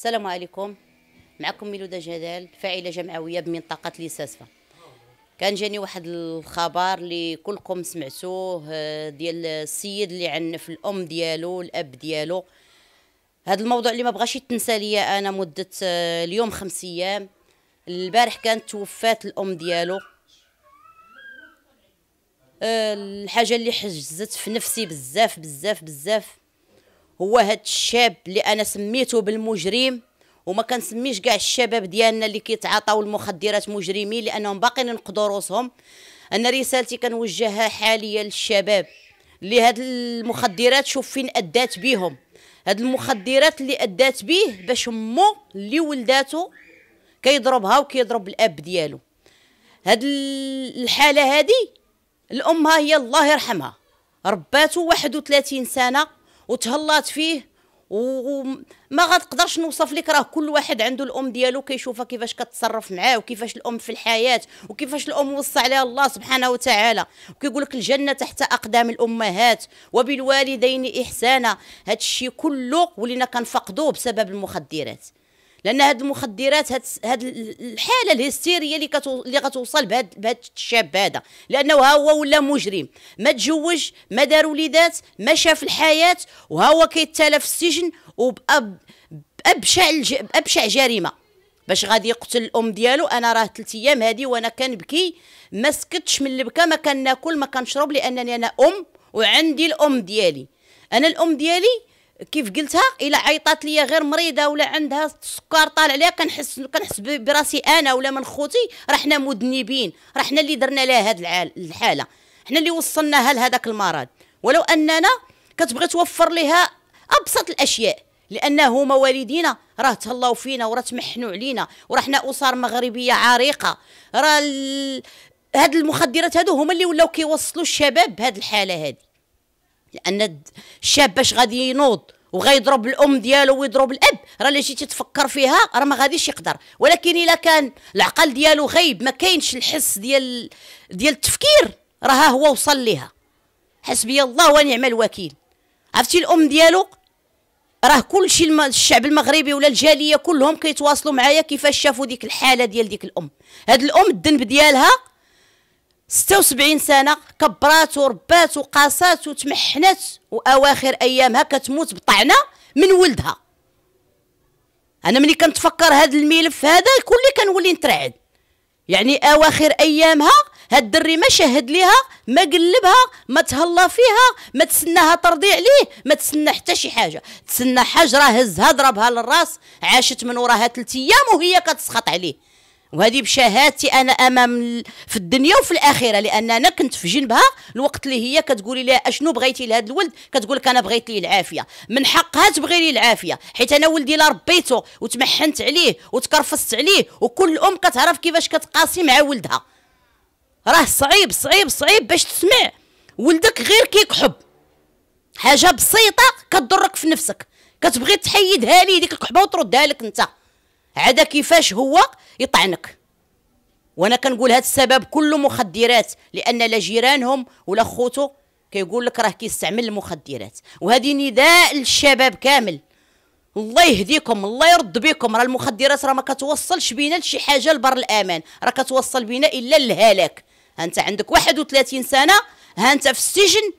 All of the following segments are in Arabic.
السلام عليكم معكم ميلودة جدال فاعلة جمعوية بمنطقة ليساسفة كان جاني واحد الخبر اللي كلكم سمعتوه آه، ديال السيد اللي عنف الام ديالو الاب ديالو هذا الموضوع اللي ما بغاش يتنسى ليا انا مده آه، اليوم خمس ايام البارح كانت توفات الام ديالو آه، الحاجه اللي حجزت في نفسي بزاف بزاف بزاف هو هاد الشاب اللي انا سميته بالمجرم وما كنسميش كاع الشباب ديالنا اللي كيتعاطاو المخدرات مجرمين لانهم باقيين ينقضوا روسهم انا رسالتي كنوجهها حاليا للشباب اللي هاد المخدرات شوف فين ادات بيهم هاد المخدرات اللي ادات بيه باش مو اللي ولداتو كيضربها وكيضرب الاب ديالو هاد الحاله هادي الام هي الله يرحمها رباتو 31 سنه وتهلات فيه وما غتقدرش نوصف لك راه كل واحد عنده الام ديالو كيشوفها كيفاش كتصرف معاه وكيفاش الام في الحياه وكيفاش الام وصى عليها الله سبحانه وتعالى وكيقول لك الجنه تحت اقدام الامهات وبالوالدين احسانا هذا الشيء كله ولينا كنفقدوه بسبب المخدرات لان هاد المخدرات هاد, هاد الحاله الهستيريه اللي كتو اللي غتوصل بهاد بهاد الشاب هذا لانه ها هو ولا مجرم ما تزوج ما دار وليدات ما شاف الحياه وها هو كيتالى في السجن وبابشع بابشع بابشع جريمه باش غادي يقتل الام ديالو انا راه ثلاث ايام هادي وانا كنبكي ما سكتش من البكا ما كناكل ما كنشرب لانني انا ام وعندي الام ديالي انا الام ديالي كيف قلتها الا عيطات لي غير مريضه ولا عندها السكر طالع ليها كنحس كنحس براسي انا ولا من خوتي راه حنا مذنبين راه حنا اللي درنا لها هاد الحاله حنا اللي وصلناها لهذاك المرض ولو اننا كتبغي توفر لها ابسط الاشياء لانه هما والدينا راه تهلاو فينا وراه تمحنوا علينا وراه حنا اسر مغربيه عريقه راه هاد المخدرات هادو هما اللي ولاو كيوصلوا الشباب بهاد الحاله هادي لان الشاب باش غادي ينوض وغيضرب الام ديالو ويضرب الاب راه اللي جيتي تفكر فيها راه ما غاديش يقدر ولكن الا كان العقل ديالو غايب ما كاينش الحس ديال ديال التفكير راه هو وصل ليها حسبي الله ونعم الوكيل عرفتي الام ديالو راه كلشي الشعب المغربي ولا الجاليه كلهم كيتواصلوا معايا كيفاش شافوا ديك الحاله ديال ديك الام هاد الام الذنب ديالها 76 سنه كبرات وربات وقاسات وتمحنت واواخر ايامها كتموت بطعنه من ولدها انا ملي كنتفكر هذا الملف هذا كلي كنولي نترعد يعني اواخر ايامها هاد الدري ما شهد ليها ما قلبها ما تهلا فيها ما تسناها ترضيع ليه ما تسنى حتى شي حاجه تسنى حجره هزها ضربها للراس عاشت من وراها ثلاث ايام وهي كتسخط عليه وهذه بشهادتي انا امام في الدنيا وفي الاخره لان انا كنت في جنبها الوقت اللي هي كتقولي لها اشنو بغيتي لهذا الولد كتقول لك انا بغيت ليه العافيه من حقها تبغي لي العافيه حيت انا ولدي لا ربيته وتمحنت عليه وتكرفست عليه وكل ام كتعرف كيفاش كتقاسي مع ولدها راه صعيب صعيب صعيب باش تسمع ولدك غير كيكحب حاجه بسيطه كتضرك في نفسك كتبغي تحيدها ليه ديك الكحبه وتردها لك انت عدا كيفاش هو يطعنك وانا كنقول هذا السبب كله مخدرات لان لا جيرانهم ولا خوته كيقول لك راه كيستعمل المخدرات وهذه نداء للشباب كامل الله يهديكم الله يرد بكم راه المخدرات راه ما كتوصلش بينا لشي حاجه لبر الامان راه كتوصل بينا الا للهلاك انت عندك 31 سنه ها انت في السجن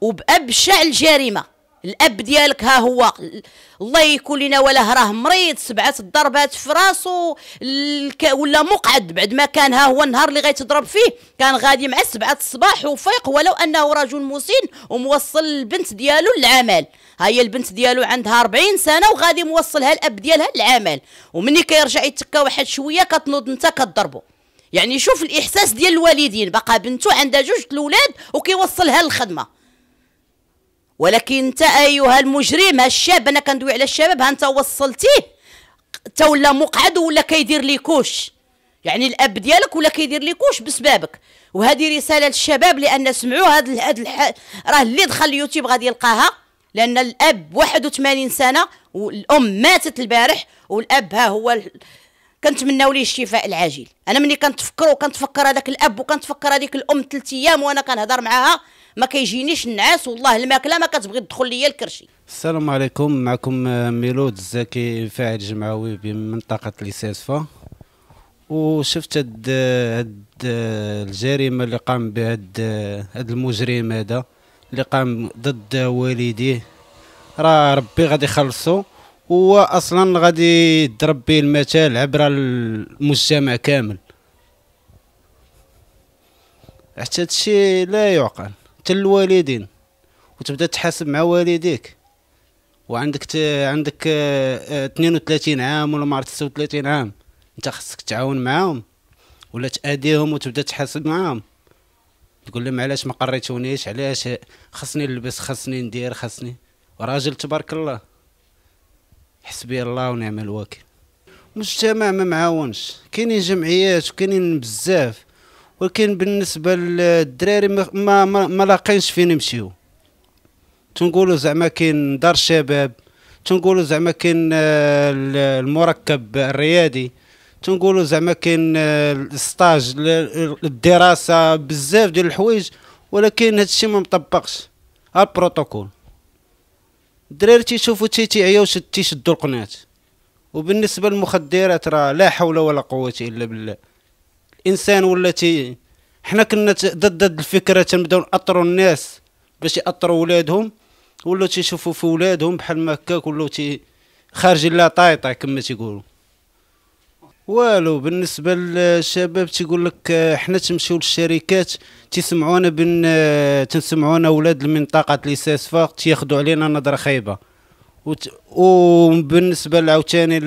وبابشع الجريمه الاب ديالك ها هو الله يكون لنا ولا راه مريض سبعه الضربات في راسو ولا مقعد بعد ما كان ها هو النهار اللي غيتضرب فيه كان غادي مع سبعه الصباح وفيق ولو انه رجل مسن وموصل البنت ديالو للعمل ها هي البنت ديالو عندها 40 سنه وغادي موصلها الاب ديالها للعمل ومني كيرجع يتكا واحد شويه كتنوض انت كضربو يعني شوف الاحساس ديال الوالدين بقى بنته عندها جوج الاولاد وكيوصلها للخدمه ولكن انت ايها المجرم الشاب انا كندوي على الشباب ها انت وصلتيه تا ولا مقعد ولا كيدير ليكوش يعني الاب ديالك ولا كيدير ليكوش بسبابك وهذه رساله للشباب لان سمعوا هذا هذا الح... راه اللي دخل اليوتيوب غادي يلقاها لان الاب 81 سنه والام ماتت البارح والاب ها هو كنتمناو ليه الشفاء العاجل انا ملي كنتفكر وكنتفكر هذاك الاب وكنتفكر هذيك الام ثلاث ايام وانا كنهضر معاها ما كيجينيش النعاس والله الماكله ما كتبغي تدخل ليا الكرشي السلام عليكم معكم ميلود الزكي فاعل جمعوي بمنطقه ليسيسفا وشفت هاد هاد الجريمه اللي قام بها هاد المجرم هذا اللي قام ضد والديه راه ربي غادي يخلصو هو اصلا غادي يضرب به المثال عبر المجتمع كامل حتى هادشي لا يعقل حتى الوالدين وتبدا تحاسب مع والديك وعندك ت... عندك 32 آه، عام ولا ما عرفت 36 عام انت خصك تعاون معاهم ولا تاديهم وتبدا تحاسب معاهم تقول لهم علاش ما قريتونيش علاش خصني نلبس خصني ندير خصني راجل تبارك الله حسبي الله ونعم الوكيل المجتمع ما معاونش كاينين جمعيات وكاينين بزاف ولكن بالنسبه للدراري ما ما, ما لاقينش فين يمشيو تنقولوا زعما كاين دار شباب تنقولوا زعما كاين آه، المركب الريادي تنقولوا زعما كاين آه، السطاج الدراسه بزاف ديال الحوايج ولكن هادشي ما مطبقش البروتوكول الدراري تيشوفو تي تيعياو تيشدو القنات وبالنسبة للمخدرات راه لا حول ولا قوة إلا بالله الإنسان ولا تي حنا كنا ضد الفكرة تنبداو نأطرو الناس باش يأطرو ولادهم ولاو تيشوفو في ولادهم بحال ما هكاك ولاو تي خارجين لا طايطه كما تيقولو والو بالنسبه للشباب تيقول لك آه، حنا تمشيو للشركات تيسمعونا بن آه، تنسمعونا اولاد المنطقه لي ساسفا تياخذوا علينا نظره خايبه وت... وبالنسبه لعاوتاني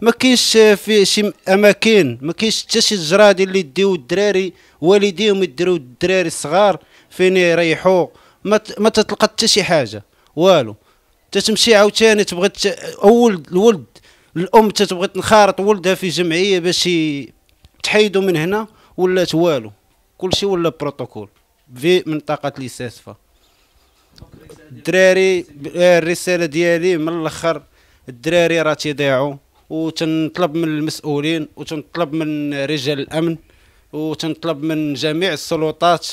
ما كاينش آه، في شي اماكن ما كاينش حتى شي جراد اللي يديو الدراري والديهم يديروا الدراري الصغار فين يريحوا ما ت... ما تتلقى حتى شي حاجه والو تتمشي عاوتاني تبغي ت... اول الولد الام تتبغي تنخرط ولدها في جمعيه باش تحيدو من هنا ولا توالو كلشي ولا بروتوكول في منطقه ليساسفه الدراري آه، الرساله ديالي من الاخر الدراري راه تضيعوا وتنطلب من المسؤولين وتنطلب من رجال الامن وتنطلب من جميع السلطات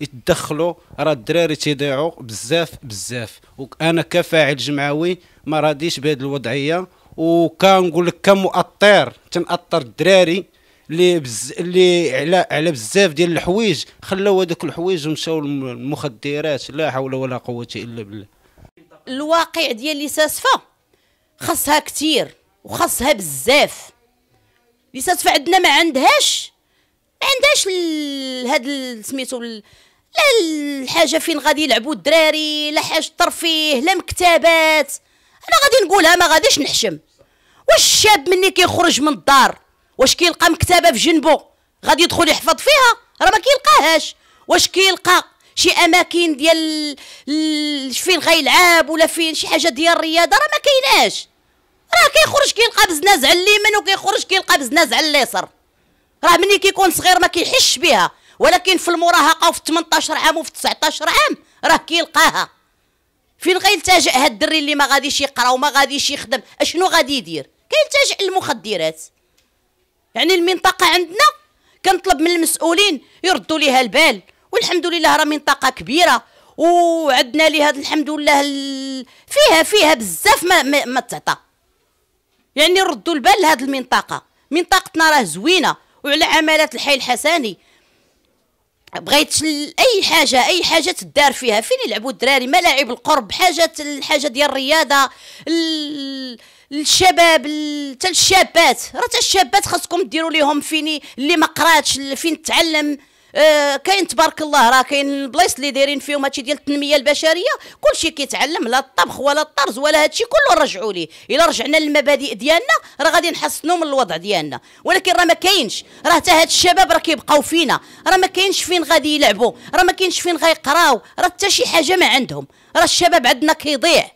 يتدخلوا راه الدراري تضيعوا بزاف بزاف وانا كفاعل جمعوي ما راديش بهذه الوضعيه وكنقول لك كمؤطر تنأطر الدراري اللي بز... اللي على على بزاف ديال الحوايج خلاو هذوك الحوايج ومشاو للمخدرات لا حول ولا قوه الا بالله الواقع ديال لساسفة خاصها كثير وخاصها بزاف لساسفة عندنا ما عندهاش ما عندهاش ال... هاد سميتو ال... لا الحاجه فين غادي يلعبوا الدراري لا حاجه ترفيه لا مكتبات انا غادي نقولها ما غاديش نحشم واش الشاب مني كيخرج من الدار واش كيلقى مكتبه في جنبه غادي يدخل يحفظ فيها راه ما كيلقاهاش واش كيلقى شي اماكن ديال ال... فين غيلعب ولا فين شي حاجه ديال الرياضه راه ما كايناش راه كيخرج كيلقى بزناز على اليمين وكيخرج كيلقى بزناز على اليسار راه ملي كيكون صغير ما كيحش بها ولكن في المراهقه وفي 18 عام وفي 19 عام راه كيلقاها فين غيلتجأ هاد الدري اللي ما غاديش يقرا وما غاديش يخدم اشنو غادي يدير يلتجئ للمخدرات يعني المنطقه عندنا كنطلب من المسؤولين يردوا ليها البال والحمد لله راه منطقه كبيره وعندنا لي هذا الحمد لله فيها فيها بزاف ما ما, ما تعطى يعني ردوا البال لهذه المنطقه منطقتنا راه زوينه وعلى عمالات الحي الحسني بغيت اي حاجه اي حاجه تدار فيها فين يلعبوا الدراري ملاعب القرب حاجه الحاجه ديال الرياضه الشباب حتى الشابات راه حتى الشابات خاصكم ديروا ليهم فين اللي ما قراتش فين تعلم آه كاين تبارك الله راه كاين البلايص اللي دايرين فيهم هادشي ديال التنميه البشريه كلشي كيتعلم لا الطبخ ولا الطرز ولا هادشي كله نرجعوا ليه الا رجعنا للمبادئ ديالنا راه غادي نحسنوا من الوضع ديالنا ولكن راه ما كاينش راه حتى هاد الشباب راه كيبقاو فينا راه ما كاينش فين غادي يلعبوا راه ما كاينش فين غيقراو راه حتى شي حاجه ما عندهم راه الشباب عندنا كيضيع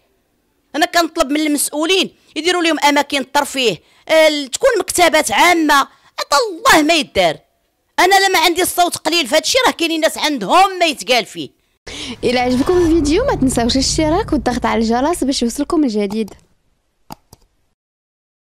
انا كنطلب من المسؤولين يديروا لهم اماكن ترفيه تكون مكتبات عامه الله ما يدار انا لما عندي الصوت قليل فهادشي راه كاينين ناس عندهم ما يتقال فيه الى عجبكم الفيديو ما تنساوش الاشتراك والضغط على الجرس باش يوصلكم الجديد